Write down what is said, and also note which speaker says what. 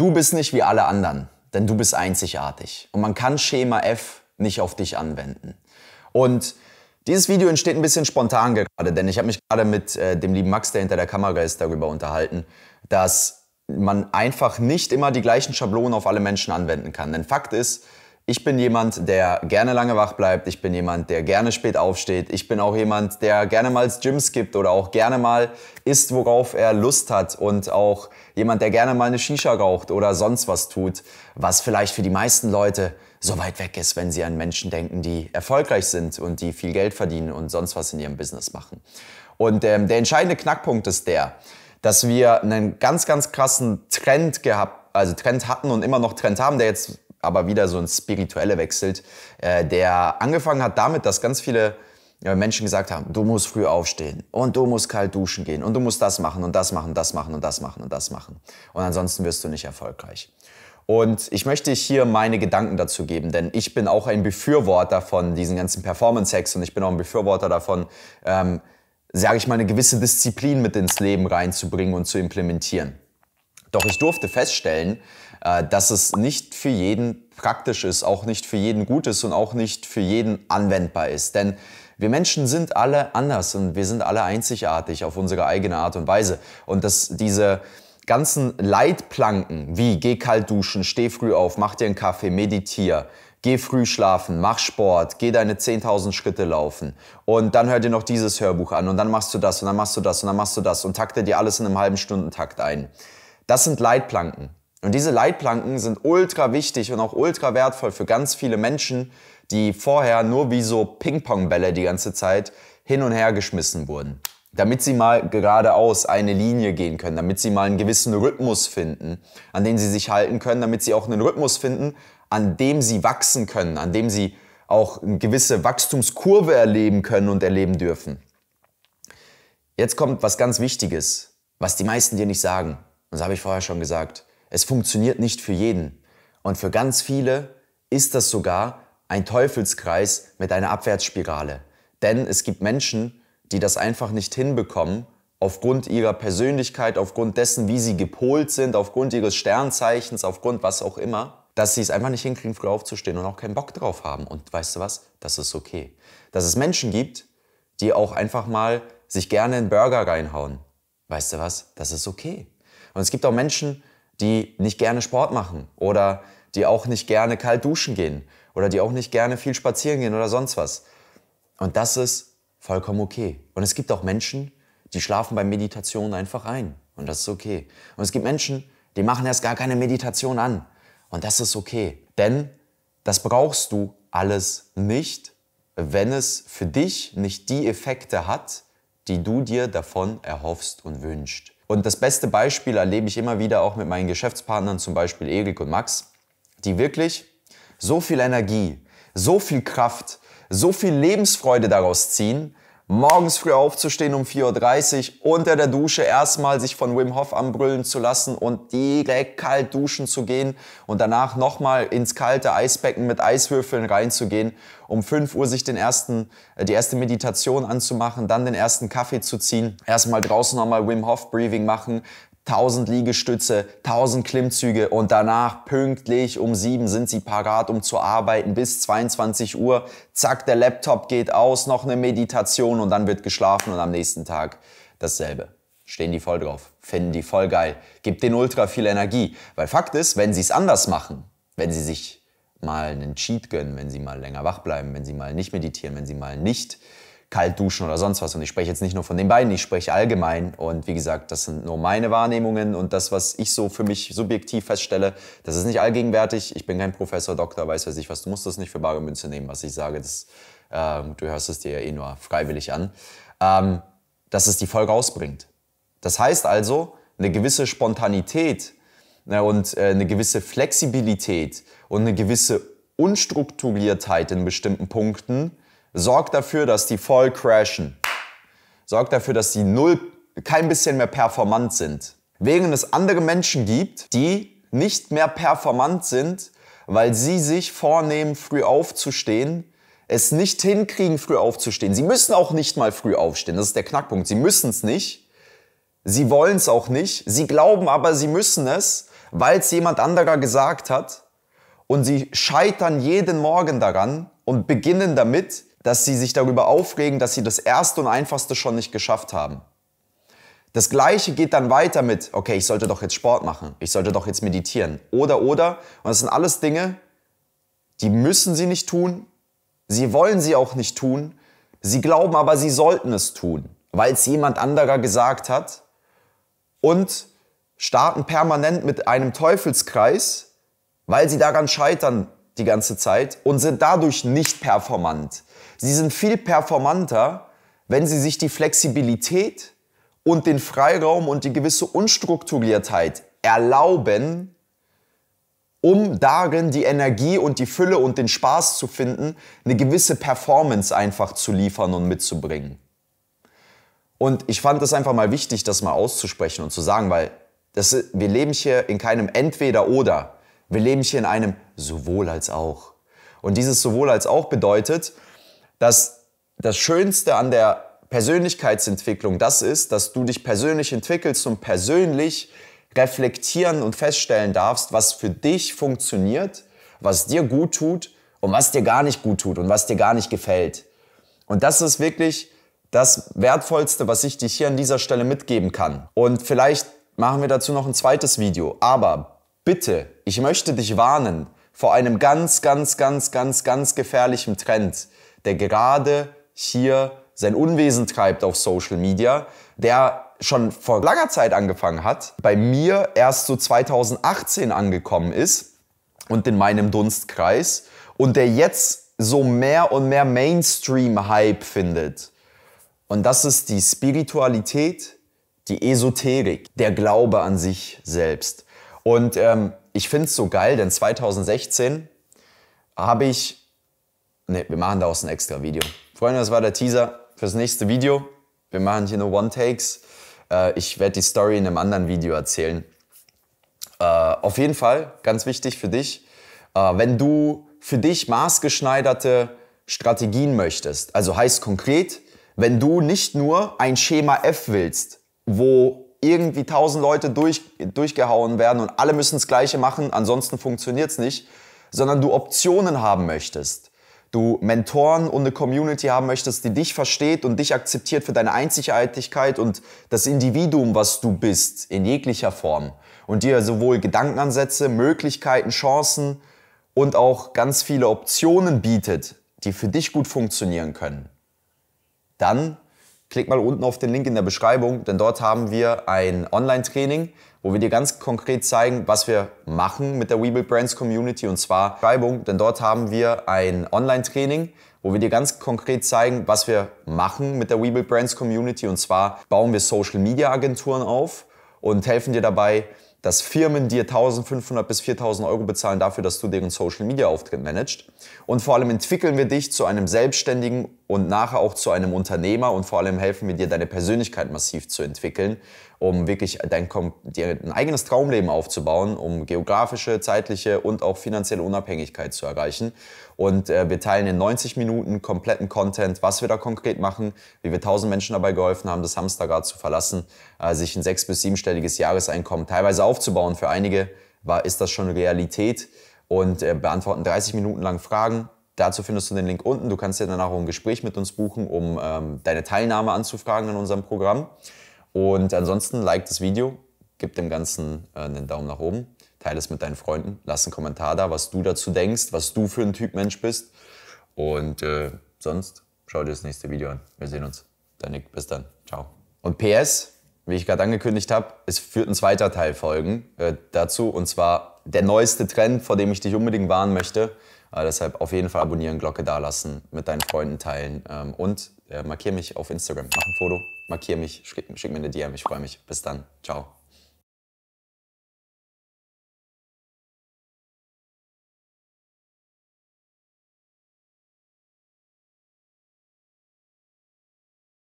Speaker 1: Du bist nicht wie alle anderen, denn du bist einzigartig. Und man kann Schema F nicht auf dich anwenden. Und dieses Video entsteht ein bisschen spontan gerade, denn ich habe mich gerade mit äh, dem lieben Max, der hinter der Kamera ist, darüber unterhalten, dass man einfach nicht immer die gleichen Schablonen auf alle Menschen anwenden kann. Denn Fakt ist, ich bin jemand, der gerne lange wach bleibt. Ich bin jemand, der gerne spät aufsteht. Ich bin auch jemand, der gerne mal ins Gym skippt oder auch gerne mal isst, worauf er Lust hat. Und auch jemand, der gerne mal eine Shisha raucht oder sonst was tut, was vielleicht für die meisten Leute so weit weg ist, wenn sie an Menschen denken, die erfolgreich sind und die viel Geld verdienen und sonst was in ihrem Business machen. Und ähm, der entscheidende Knackpunkt ist der, dass wir einen ganz, ganz krassen Trend gehabt, also Trend hatten und immer noch Trend haben, der jetzt aber wieder so ein Spirituelle Wechsel, äh, der angefangen hat damit, dass ganz viele äh, Menschen gesagt haben, du musst früh aufstehen und du musst kalt duschen gehen und du musst das machen und das machen, und das machen und das machen und das machen. Und ansonsten wirst du nicht erfolgreich. Und ich möchte hier meine Gedanken dazu geben, denn ich bin auch ein Befürworter von diesen ganzen Performance-Hacks und ich bin auch ein Befürworter davon, ähm, sage ich mal, eine gewisse Disziplin mit ins Leben reinzubringen und zu implementieren. Doch ich durfte feststellen, äh, dass es nicht für jeden praktisch ist, auch nicht für jeden gut ist und auch nicht für jeden anwendbar ist. Denn wir Menschen sind alle anders und wir sind alle einzigartig auf unsere eigene Art und Weise. Und dass diese ganzen Leitplanken wie geh kalt duschen, steh früh auf, mach dir einen Kaffee, meditier, geh früh schlafen, mach Sport, geh deine 10.000 Schritte laufen und dann hör dir noch dieses Hörbuch an und dann machst du das und dann machst du das und dann machst du das und takte dir alles in einem halben Stundentakt ein. Das sind Leitplanken. Und diese Leitplanken sind ultra wichtig und auch ultra wertvoll für ganz viele Menschen, die vorher nur wie so Ping-Pong-Bälle die ganze Zeit hin und her geschmissen wurden. Damit sie mal geradeaus eine Linie gehen können, damit sie mal einen gewissen Rhythmus finden, an den sie sich halten können, damit sie auch einen Rhythmus finden, an dem sie wachsen können, an dem sie auch eine gewisse Wachstumskurve erleben können und erleben dürfen. Jetzt kommt was ganz Wichtiges, was die meisten dir nicht sagen. Und das habe ich vorher schon gesagt. Es funktioniert nicht für jeden. Und für ganz viele ist das sogar ein Teufelskreis mit einer Abwärtsspirale. Denn es gibt Menschen, die das einfach nicht hinbekommen, aufgrund ihrer Persönlichkeit, aufgrund dessen, wie sie gepolt sind, aufgrund ihres Sternzeichens, aufgrund was auch immer, dass sie es einfach nicht hinkriegen, früh aufzustehen und auch keinen Bock drauf haben. Und weißt du was? Das ist okay. Dass es Menschen gibt, die auch einfach mal sich gerne einen Burger reinhauen. Weißt du was? Das ist okay. Und es gibt auch Menschen, die nicht gerne Sport machen oder die auch nicht gerne kalt duschen gehen oder die auch nicht gerne viel spazieren gehen oder sonst was. Und das ist vollkommen okay. Und es gibt auch Menschen, die schlafen bei Meditation einfach ein. Und das ist okay. Und es gibt Menschen, die machen erst gar keine Meditation an. Und das ist okay. Denn das brauchst du alles nicht, wenn es für dich nicht die Effekte hat, die du dir davon erhoffst und wünschst. Und das beste Beispiel erlebe ich immer wieder auch mit meinen Geschäftspartnern, zum Beispiel Erik und Max, die wirklich so viel Energie, so viel Kraft, so viel Lebensfreude daraus ziehen, morgens früh aufzustehen um 4.30 Uhr, unter der Dusche erstmal sich von Wim Hof anbrüllen zu lassen und direkt kalt duschen zu gehen und danach nochmal ins kalte Eisbecken mit Eiswürfeln reinzugehen, um 5 Uhr sich den ersten, äh, die erste Meditation anzumachen, dann den ersten Kaffee zu ziehen, erstmal draußen nochmal Wim Hof Breathing machen, 1000 Liegestütze, 1000 Klimmzüge und danach pünktlich um 7 sind sie parat, um zu arbeiten bis 22 Uhr. Zack, der Laptop geht aus, noch eine Meditation und dann wird geschlafen und am nächsten Tag dasselbe. Stehen die voll drauf, finden die voll geil, gibt denen ultra viel Energie. Weil Fakt ist, wenn sie es anders machen, wenn sie sich mal einen Cheat gönnen, wenn sie mal länger wach bleiben, wenn sie mal nicht meditieren, wenn sie mal nicht kalt duschen oder sonst was. Und ich spreche jetzt nicht nur von den beiden, ich spreche allgemein. Und wie gesagt, das sind nur meine Wahrnehmungen und das, was ich so für mich subjektiv feststelle, das ist nicht allgegenwärtig. Ich bin kein Professor, Doktor, weiß weiß ich was. Du musst das nicht für bare Münze nehmen, was ich sage. Das, äh, du hörst es dir ja eh nur freiwillig an. Ähm, dass es die Folge rausbringt. Das heißt also, eine gewisse Spontanität ne, und äh, eine gewisse Flexibilität und eine gewisse Unstrukturiertheit in bestimmten Punkten sorgt dafür, dass die voll crashen. Sorgt dafür, dass die null, kein bisschen mehr performant sind. Während es andere Menschen gibt, die nicht mehr performant sind, weil sie sich vornehmen, früh aufzustehen, es nicht hinkriegen, früh aufzustehen. Sie müssen auch nicht mal früh aufstehen. Das ist der Knackpunkt. Sie müssen es nicht. Sie wollen es auch nicht. Sie glauben aber, sie müssen es, weil es jemand anderer gesagt hat. Und sie scheitern jeden Morgen daran und beginnen damit, dass sie sich darüber aufregen, dass sie das Erste und Einfachste schon nicht geschafft haben. Das Gleiche geht dann weiter mit, okay, ich sollte doch jetzt Sport machen, ich sollte doch jetzt meditieren oder oder. Und das sind alles Dinge, die müssen sie nicht tun, sie wollen sie auch nicht tun, sie glauben aber, sie sollten es tun, weil es jemand anderer gesagt hat und starten permanent mit einem Teufelskreis, weil sie daran scheitern die ganze Zeit und sind dadurch nicht performant, Sie sind viel performanter, wenn sie sich die Flexibilität und den Freiraum und die gewisse Unstrukturiertheit erlauben, um darin die Energie und die Fülle und den Spaß zu finden, eine gewisse Performance einfach zu liefern und mitzubringen. Und ich fand es einfach mal wichtig, das mal auszusprechen und zu sagen, weil das, wir leben hier in keinem Entweder-Oder. Wir leben hier in einem sowohl als auch. Und dieses sowohl als auch bedeutet, dass das Schönste an der Persönlichkeitsentwicklung das ist, dass du dich persönlich entwickelst und persönlich reflektieren und feststellen darfst, was für dich funktioniert, was dir gut tut und was dir gar nicht gut tut und was dir gar nicht gefällt. Und das ist wirklich das Wertvollste, was ich dich hier an dieser Stelle mitgeben kann. Und vielleicht machen wir dazu noch ein zweites Video. Aber bitte, ich möchte dich warnen vor einem ganz, ganz, ganz, ganz, ganz gefährlichen Trend der gerade hier sein Unwesen treibt auf Social Media, der schon vor langer Zeit angefangen hat, bei mir erst so 2018 angekommen ist und in meinem Dunstkreis und der jetzt so mehr und mehr Mainstream-Hype findet. Und das ist die Spiritualität, die Esoterik, der Glaube an sich selbst. Und ähm, ich finde es so geil, denn 2016 habe ich Ne, wir machen daraus ein extra Video. Freunde, das war der Teaser fürs nächste Video. Wir machen hier nur One-Takes. Äh, ich werde die Story in einem anderen Video erzählen. Äh, auf jeden Fall, ganz wichtig für dich, äh, wenn du für dich maßgeschneiderte Strategien möchtest, also heißt konkret, wenn du nicht nur ein Schema F willst, wo irgendwie tausend Leute durch, durchgehauen werden und alle müssen das Gleiche machen, ansonsten funktioniert es nicht, sondern du Optionen haben möchtest du Mentoren und eine Community haben möchtest, die dich versteht und dich akzeptiert für deine Einzigartigkeit und das Individuum, was du bist, in jeglicher Form. Und dir sowohl Gedankenansätze, Möglichkeiten, Chancen und auch ganz viele Optionen bietet, die für dich gut funktionieren können. Dann klick mal unten auf den Link in der Beschreibung, denn dort haben wir ein Online-Training, wo wir dir ganz konkret zeigen, was wir machen mit der Weeble Brands Community und zwar Beschreibung, denn dort haben wir ein Online-Training, wo wir dir ganz konkret zeigen, was wir machen mit der Weeble Brands Community und zwar bauen wir Social Media Agenturen auf und helfen dir dabei, dass Firmen dir 1500 bis 4000 Euro bezahlen dafür, dass du deren Social Media Auftritt managst. Und vor allem entwickeln wir dich zu einem Selbstständigen und nachher auch zu einem Unternehmer und vor allem helfen wir dir, deine Persönlichkeit massiv zu entwickeln, um wirklich dein, dir ein eigenes Traumleben aufzubauen, um geografische, zeitliche und auch finanzielle Unabhängigkeit zu erreichen. Und äh, wir teilen in 90 Minuten kompletten Content, was wir da konkret machen, wie wir tausend Menschen dabei geholfen haben, das Hamsterrad zu verlassen, äh, sich ein sechs- bis siebenstelliges Jahreseinkommen teilweise aufzubauen. Für einige war, ist das schon Realität und äh, beantworten 30 Minuten lang Fragen. Dazu findest du den Link unten. Du kannst dir danach auch ein Gespräch mit uns buchen, um ähm, deine Teilnahme anzufragen in unserem Programm. Und ansonsten like das Video, gib dem Ganzen äh, einen Daumen nach oben Teile es mit deinen Freunden, lass einen Kommentar da, was du dazu denkst, was du für ein Typ Mensch bist. Und äh, sonst schau dir das nächste Video an. Wir sehen uns. Dein Nick, bis dann. Ciao. Und PS, wie ich gerade angekündigt habe, es führt ein zweiter Teil folgen äh, dazu. Und zwar der neueste Trend, vor dem ich dich unbedingt warnen möchte. Äh, deshalb auf jeden Fall abonnieren, Glocke dalassen, mit deinen Freunden teilen. Ähm, und äh, markiere mich auf Instagram. Mach ein Foto, markiere mich, schick, schick mir eine DM. Ich freue mich. Bis dann. Ciao.